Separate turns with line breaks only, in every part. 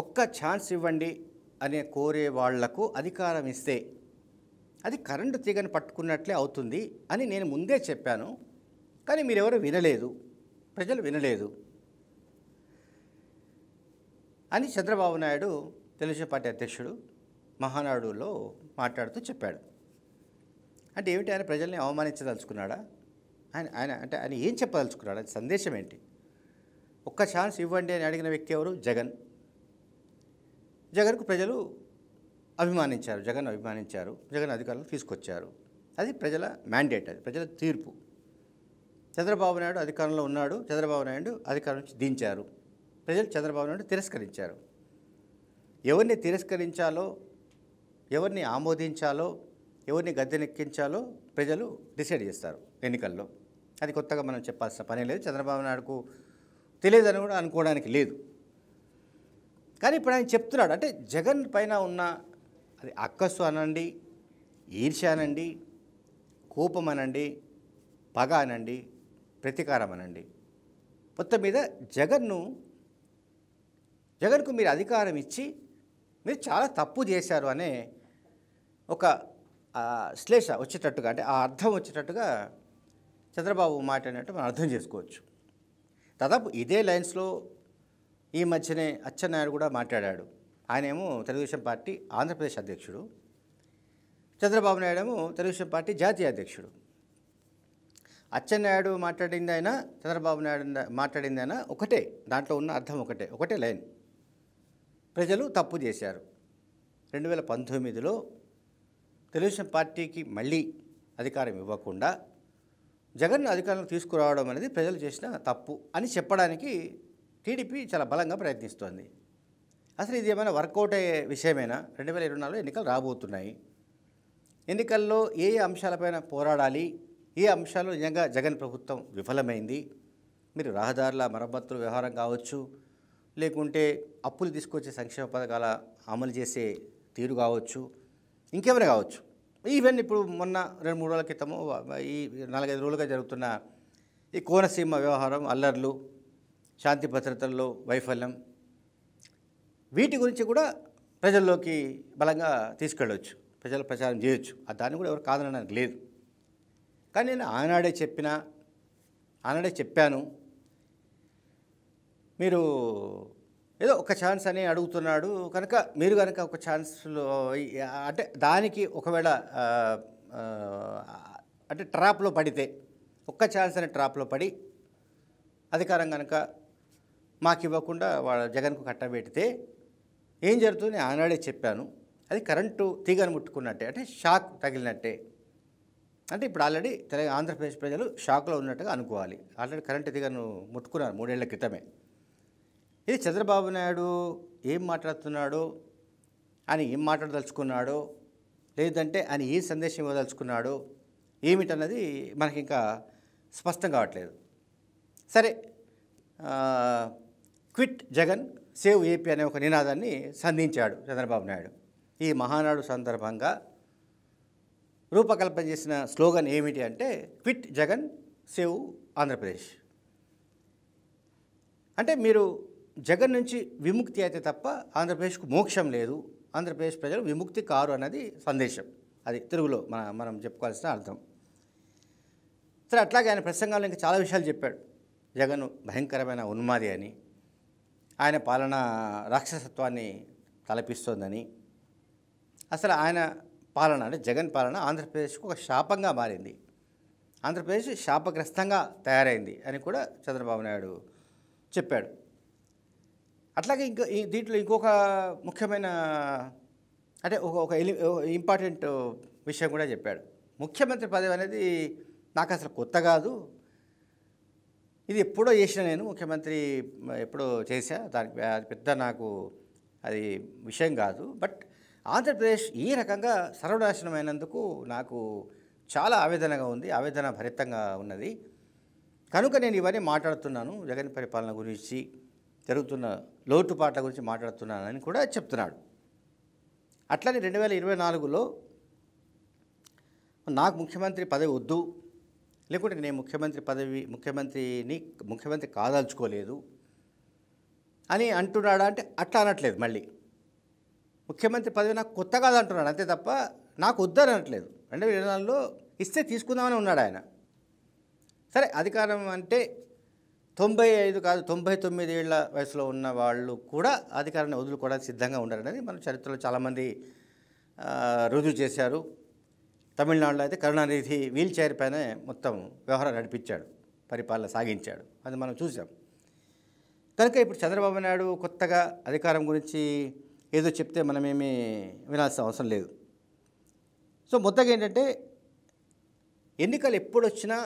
ఒక్క ఛాన్స్ ఇవ్వండి అనే కోరే వాళ్లకు అధికారం ఇస్తే అది కరెంటు తీగను పట్టుకున్నట్లే అవుతుంది అని నేను ముందే చెప్పాను కానీ మీరెవరు వినలేదు ప్రజలు వినలేదు అని చంద్రబాబు నాయుడు తెలుగుదేశం పార్టీ అధ్యక్షుడు మహానాడులో మాట్లాడుతూ చెప్పాడు అంటే ఏమిటి ఆయన ప్రజల్ని అవమానించదలుచుకున్నాడా ఆయన ఆయన అంటే ఆయన ఏం చెప్పదలుచుకున్నాడు సందేశం ఏంటి ఒక్క ఛాన్స్ ఇవ్వండి అని అడిగిన వ్యక్తి ఎవరు జగన్ జగన్కు ప్రజలు అభిమానించారు జగన్ అభిమానించారు జగన్ అధికారులు తీసుకొచ్చారు అది ప్రజల మ్యాండేట్ అది ప్రజల తీర్పు చంద్రబాబు నాయుడు అధికారంలో ఉన్నాడు చంద్రబాబు నాయుడు అధికారం నుంచి దించారు ప్రజలు చంద్రబాబు నాయుడు తిరస్కరించారు ఎవరిని తిరస్కరించాలో ఎవరిని ఆమోదించాలో ఎవరిని గద్దెనెక్కించాలో ప్రజలు డిసైడ్ చేస్తారు ఎన్నికల్లో అది కొత్తగా మనం చెప్పాల్సిన పని లేదు చంద్రబాబు నాయుడుకు తెలియదని కూడా అనుకోవడానికి లేదు కానీ ఇప్పుడు ఆయన చెప్తున్నాడు అంటే జగన్ పైన ఉన్న అది అక్కస్సు అనండి ఈర్ష్య అనండి కోపం అనండి పగ అనండి ప్రతీకారం అనండి మొత్తం మీద జగన్ను జగన్కు మీరు అధికారం ఇచ్చి మీరు చాలా తప్పు చేశారు అనే ఒక శ్లేష వచ్చేటట్టుగా అంటే ఆ అర్థం వచ్చేటట్టుగా చంద్రబాబు మాట అన్నట్టు మనం అర్థం చేసుకోవచ్చు దాదాపు ఇదే లైన్స్లో ఈ మధ్యనే అచ్చెన్నాయుడు కూడా మాట్లాడాడు ఆయనేమో తెలుగుదేశం పార్టీ ఆంధ్రప్రదేశ్ అధ్యక్షుడు చంద్రబాబు నాయుడు ఏమో తెలుగుదేశం పార్టీ జాతీయ అధ్యక్షుడు అచ్చెన్నాయుడు మాట్లాడిందైనా చంద్రబాబు నాయుడు మాట్లాడిందైనా ఒకటే దాంట్లో ఉన్న అర్థం ఒకటే ఒకటే లైన్ ప్రజలు తప్పు చేశారు రెండు వేల పంతొమ్మిదిలో తెలుగుదేశం పార్టీకి మళ్ళీ అధికారం ఇవ్వకుండా జగన్ అధికారంలో తీసుకురావడం అనేది ప్రజలు చేసిన తప్పు అని చెప్పడానికి టీడీపీ చాలా బలంగా ప్రయత్నిస్తోంది అసలు ఇది ఏమైనా వర్కౌట్ అయ్యే విషయమైనా రెండు వేల ఇరవై నాలుగులో ఎన్నికలు రాబోతున్నాయి ఎన్నికల్లో ఏ అంశాలపైన పోరాడాలి ఏ అంశాలు నిజంగా జగన్ ప్రభుత్వం విఫలమైంది మీరు రహదారుల మరమ్మతుల వ్యవహారం కావచ్చు లేకుంటే అప్పులు తీసుకొచ్చే సంక్షేమ పథకాల అమలు చేసే తీరు కావచ్చు ఇంకేమైనా కావచ్చు ఈవెన్ ఇప్పుడు మొన్న రెండు మూడు రోజుల క్రితము ఈ నాలుగైదు రోజులుగా జరుగుతున్న ఈ కోనసీమ వ్యవహారం అల్లర్లు శాంతి భద్రతల్లో వైఫల్యం వీటి గురించి కూడా ప్రజల్లోకి బలంగా తీసుకెళ్ళవచ్చు ప్రజలు ప్రచారం చేయొచ్చు దాన్ని కూడా ఎవరు కాదనడానికి లేదు కానీ నేను ఆనాడే చెప్పిన ఆనాడే చెప్పాను మీరు ఏదో ఒక ఛాన్స్ అని అడుగుతున్నాడు కనుక మీరు కనుక ఒక ఛాన్స్లో అంటే దానికి ఒకవేళ అంటే ట్రాప్లో పడితే ఒక్క ఛాన్స్ అనే ట్రాప్లో పడి అధికారం కనుక మాకు ఇవ్వకుండా వాళ్ళ జగన్కు కట్టబెడితే ఏం జరుగుతుంది ఆనాడే చెప్పాను అది కరెంటు తీగను ముట్టుకున్నట్టే అంటే షాక్ తగిలినట్టే అంటే ఇప్పుడు ఆల్రెడీ తెలంగాణ ఆంధ్రప్రదేశ్ ప్రజలు షాక్లో ఉన్నట్టుగా అనుకోవాలి ఆల్రెడీ కరెంటు తీగను ముట్టుకున్నారు మూడేళ్ల క్రితమే ఇది చంద్రబాబు నాయుడు ఏం మాట్లాడుతున్నాడో ఆయన ఏం మాట్లాడదలుచుకున్నాడో లేదంటే ఆయన ఏ సందేశం ఇవ్వదలుచుకున్నాడో ఏమిటన్నది మనకి ఇంకా స్పష్టం కావట్లేదు సరే క్విట్ జగన్ సేవ్ ఏపీ అనే ఒక నినాదాన్ని సంధించాడు చంద్రబాబు నాయుడు ఈ మహానాడు సందర్భంగా రూపకల్పన చేసిన స్లోగన్ ఏమిటి అంటే క్విట్ జగన్ సేవ్ ఆంధ్రప్రదేశ్ అంటే మీరు జగన్ నుంచి విముక్తి అయితే తప్ప ఆంధ్రప్రదేశ్కు మోక్షం లేదు ఆంధ్రప్రదేశ్ ప్రజలు విముక్తి కారు అన్నది సందేశం అది తెలుగులో మన మనం చెప్పుకోవాల్సిన అర్థం సరే అట్లాగే ఆయన ప్రసంగంలో ఇంకా చాలా విషయాలు చెప్పాడు జగన్ భయంకరమైన ఉన్మాది అని ఆయన పాలన రాక్షసత్వాన్ని తలపిస్తోందని అసలు ఆయన పాలన అంటే జగన్ పాలన ఆంధ్రప్రదేశ్కు ఒక శాపంగా మారింది ఆంధ్రప్రదేశ్ శాపగ్రస్తంగా తయారైంది అని కూడా చంద్రబాబు నాయుడు చెప్పాడు అట్లాగే ఇంకా దీంట్లో ఇంకొక ముఖ్యమైన అంటే ఒక ఒక ఇంపార్టెంట్ విషయం కూడా చెప్పాడు ముఖ్యమంత్రి పదవి అనేది నాకు అసలు కొత్త కాదు ఇది ఎప్పుడో చేసిన నేను ముఖ్యమంత్రి ఎప్పుడో చేశా దానికి పెద్ద నాకు అది విషయం కాదు బట్ ఆంధ్రప్రదేశ్ ఈ రకంగా సర్వనాశనమైనందుకు నాకు చాలా ఆవేదనగా ఉంది ఆవేదన భరితంగా ఉన్నది కనుక నేను ఇవన్నీ మాట్లాడుతున్నాను జగన్ పరిపాలన గురించి జరుగుతున్న లోటుపాట్ల గురించి మాట్లాడుతున్నానని కూడా చెప్తున్నాడు అట్లనే రెండు వేల ఇరవై నాలుగులో నాకు ముఖ్యమంత్రి పదవి వద్దు లేకుంటే నేను ముఖ్యమంత్రి పదవి ముఖ్యమంత్రిని ముఖ్యమంత్రి కాదలుచుకోలేదు అని అంటున్నాడా అంటే అట్లా అనట్లేదు మళ్ళీ ముఖ్యమంత్రి పదవి నాకు కొత్త కాదు అంటున్నాడు అంతే తప్ప నాకు వద్దని అనట్లేదు రెండు వేల ఇరవై నాలుగులో ఇస్తే తీసుకుందామని ఉన్నాడు ఆయన సరే అధికారం అంటే తొంభై ఐదు కాదు తొంభై తొమ్మిది ఏళ్ల వయసులో ఉన్న వాళ్ళు కూడా అధికారాన్ని వదులుకోవడానికి సిద్ధంగా ఉండాలనేది మన చరిత్రలో చాలామంది రుజువు చేశారు తమిళనాడులో అయితే కరుణానిధి వీల్ చైర్ పైనే మొత్తం వ్యవహారం నడిపించాడు పరిపాలన సాగించాడు అది మనం చూసాం కనుక ఇప్పుడు చంద్రబాబు నాయుడు కొత్తగా అధికారం గురించి ఏదో చెప్తే మనమేమి వినాల్సిన అవసరం లేదు సో మొత్తంగా ఏంటంటే ఎన్నికలు ఎప్పుడొచ్చినా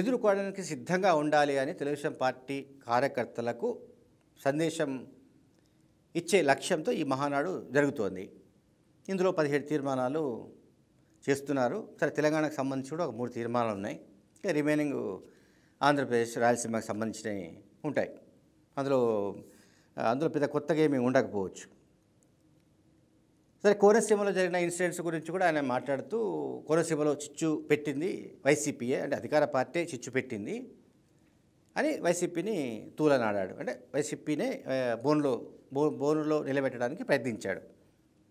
ఎదుర్కోవడానికి సిద్ధంగా ఉండాలి అని తెలుగుదేశం పార్టీ కార్యకర్తలకు సందేశం ఇచ్చే లక్ష్యంతో ఈ మహానాడు జరుగుతోంది ఇందులో పదిహేడు తీర్మానాలు చేస్తున్నారు సరే తెలంగాణకు సంబంధించి కూడా ఒక మూడు తీర్మానాలు ఉన్నాయి ఇంకా రిమైనింగ్ ఆంధ్రప్రదేశ్ రాయలసీమకు సంబంధించినవి ఉంటాయి అందులో అందులో పెద్ద కొత్తగా ఏమీ ఉండకపోవచ్చు సరే కోనసీమలో జరిగిన ఇన్సిడెంట్స్ గురించి కూడా ఆయన మాట్లాడుతూ కోనసీమలో చిచ్చు పెట్టింది వైసీపీయే అంటే అధికార పార్టీ చిచ్చు పెట్టింది అని వైసీపీని తూలనాడాడు అంటే వైసీపీనే బోన్లో బో బోన్లో నిలబెట్టడానికి ప్రయత్నించాడు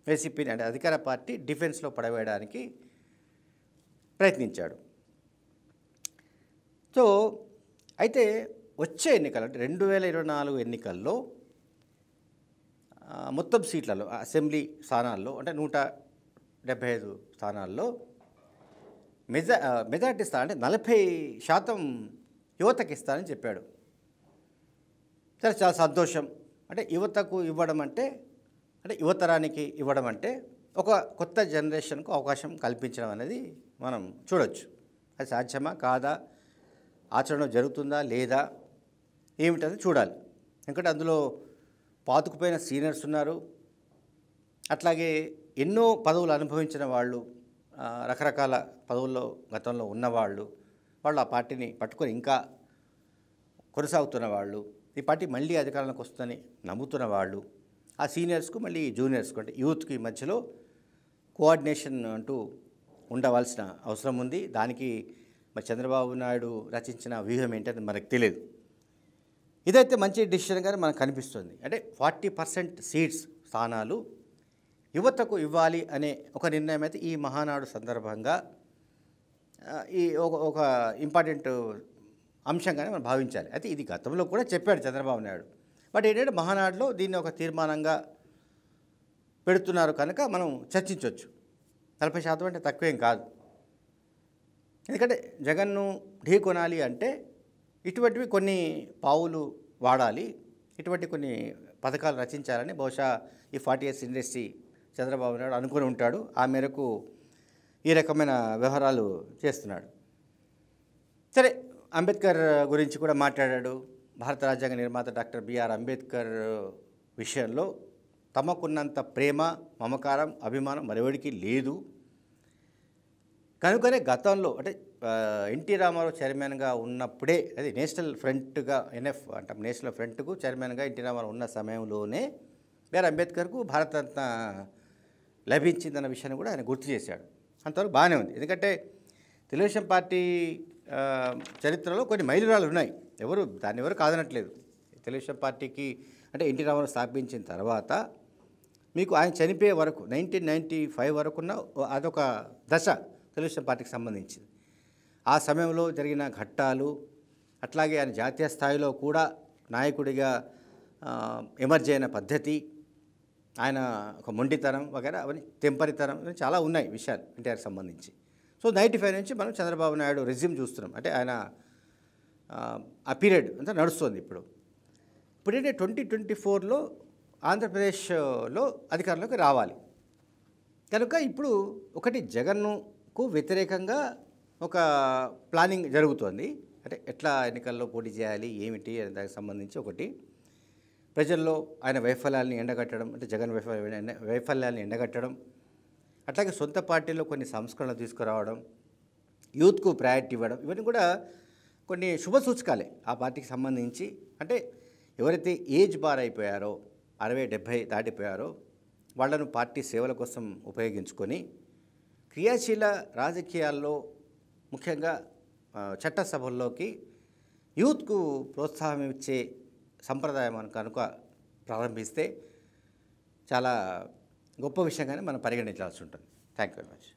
వైసీపీని అంటే అధికార పార్టీ డిఫెన్స్లో పడవేయడానికి ప్రయత్నించాడు సో అయితే వచ్చే ఎన్నికలు అంటే రెండు వేల ఇరవై నాలుగు ఎన్నికల్లో మొత్తం సీట్లలో అసెంబ్లీ స్థానాల్లో అంటే నూట డెబ్భై ఐదు స్థానాల్లో మెజా మెజార్టీ స్థానం అంటే నలభై శాతం యువతకి ఇస్తానని చెప్పాడు సరే చాలా సంతోషం అంటే యువతకు ఇవ్వడం అంటే అంటే యువతరానికి ఇవ్వడం అంటే ఒక కొత్త జనరేషన్కు అవకాశం కల్పించడం అనేది మనం చూడవచ్చు అది సాధ్యమా కాదా ఆచరణ జరుగుతుందా లేదా ఏమిటది చూడాలి ఎందుకంటే అందులో పాతుకుపోయిన సీనియర్స్ ఉన్నారు అట్లాగే ఎన్నో పదవులు అనుభవించిన వాళ్ళు రకరకాల పదవుల్లో గతంలో ఉన్నవాళ్ళు వాళ్ళు ఆ పార్టీని పట్టుకొని ఇంకా కొనసాగుతున్న వాళ్ళు ఈ పార్టీ మళ్ళీ అధికారంలోకి వస్తుందని నమ్ముతున్న వాళ్ళు ఆ సీనియర్స్కు మళ్ళీ జూనియర్స్కు అంటే యూత్కి మధ్యలో కోఆర్డినేషన్ అంటూ ఉండవలసిన అవసరం ఉంది దానికి మరి చంద్రబాబు నాయుడు రచించిన వ్యూహం ఏంటని మనకు తెలియదు ఇదైతే మంచి డిసిషన్ కానీ మనకు కనిపిస్తుంది అంటే ఫార్టీ పర్సెంట్ సీట్స్ స్థానాలు యువతకు ఇవ్వాలి అనే ఒక నిర్ణయం అయితే ఈ మహానాడు సందర్భంగా ఈ ఒక ఒక ఇంపార్టెంట్ అంశంగానే మనం భావించాలి అయితే ఇది గతంలో కూడా చెప్పాడు చంద్రబాబు నాయుడు బట్ ఏంటంటే మహానాడులో దీన్ని ఒక తీర్మానంగా పెడుతున్నారు కనుక మనం చర్చించవచ్చు నలభై శాతం అంటే తక్కువేం కాదు ఎందుకంటే జగన్ను ఢీ కొనాలి అంటే ఇటువంటివి కొన్ని పావులు వాడాలి ఇటువంటి కొన్ని పథకాలు రచించాలని బహుశా ఈ forty years industry Chandrababu Naidu అనుకుని ఉంటాడు ఆ మేరకు ఈ రకమైన వ్యవహారాలు చేస్తున్నాడు సరే అంబేద్కర్ గురించి కూడా మాట్లాడాడు భారత రాజ్యాంగ నిర్మాత డాక్టర్ బిఆర్ అంబేద్కర్ విషయంలో తమకున్నంత ప్రేమ మమకారం అభిమానం మరెవడికి లేదు కనుకనే గతంలో అంటే ఎన్టీ రామారావు చైర్మన్గా ఉన్నప్పుడే అది నేషనల్ ఫ్రంట్గా ఎన్ఎఫ్ అంటే నేషనల్ ఫ్రంట్కు చైర్మన్గా ఎన్టీ రామారావు ఉన్న సమయంలోనే బిఆర్ అంబేద్కర్కు భారతరత్న లభించిందన్న విషయాన్ని కూడా ఆయన గుర్తు చేశాడు అంతవరకు బాగానే ఉంది ఎందుకంటే తెలుగుదేశం పార్టీ చరిత్రలో కొన్ని మైలురాళ్ళు ఉన్నాయి ఎవరు దాన్ని ఎవరు కాదనట్లేదు తెలుగుదేశం పార్టీకి అంటే ఎన్టీ రామారావు స్థాపించిన తర్వాత మీకు ఆయన చనిపోయే వరకు నైన్టీన్ నైంటీ ఫైవ్ వరకున్న అదొక దశ తెలుగుదేశం పార్టీకి సంబంధించింది ఆ సమయంలో జరిగిన ఘట్టాలు అట్లాగే ఆయన జాతీయ స్థాయిలో కూడా నాయకుడిగా ఎమర్జ్ అయిన పద్ధతి ఆయన ఒక మొండితనం వగేరా అవన్నీ టెంపరితనం చాలా ఉన్నాయి విషయాలు ఎన్టీఆర్ సంబంధించి సో నైంటీ ఫైవ్ నుంచి మనం చంద్రబాబు నాయుడు రెజ్యూమ్ చూస్తున్నాం అంటే ఆయన ఆ పీరియడ్ అంతా నడుస్తుంది ఇప్పుడు ఇప్పుడైతే ట్వంటీ ట్వంటీ ఫోర్లో ఆంధ్రప్రదేశ్లో అధికారంలోకి రావాలి కనుక ఇప్పుడు ఒకటి జగన్కు వ్యతిరేకంగా ఒక ప్లానింగ్ జరుగుతోంది అంటే ఎట్లా ఎన్నికల్లో పోటీ చేయాలి ఏమిటి అనే దానికి సంబంధించి ఒకటి ప్రజల్లో ఆయన వైఫల్యాలను ఎండగట్టడం అంటే జగన్ వైఫల్య వైఫల్యాలను ఎండగట్టడం అట్లాగే సొంత పార్టీలో కొన్ని సంస్కరణలు తీసుకురావడం యూత్కు ప్రయారిటీ ఇవ్వడం ఇవన్నీ కూడా కొన్ని శుభ సూచకాలే ఆ పార్టీకి సంబంధించి అంటే ఎవరైతే ఏజ్ బార్ అయిపోయారో అరవై డెబ్భై దాటిపోయారో వాళ్లను పార్టీ సేవల కోసం ఉపయోగించుకొని క్రియాశీల రాజకీయాల్లో ముఖ్యంగా చట్టసభల్లోకి యూత్కు ప్రోత్సాహం ఇచ్చే సంప్రదాయం కనుక ప్రారంభిస్తే చాలా గొప్ప విషయంగానే మనం పరిగణించాల్సి ఉంటుంది థ్యాంక్ యూ వెరీ మచ్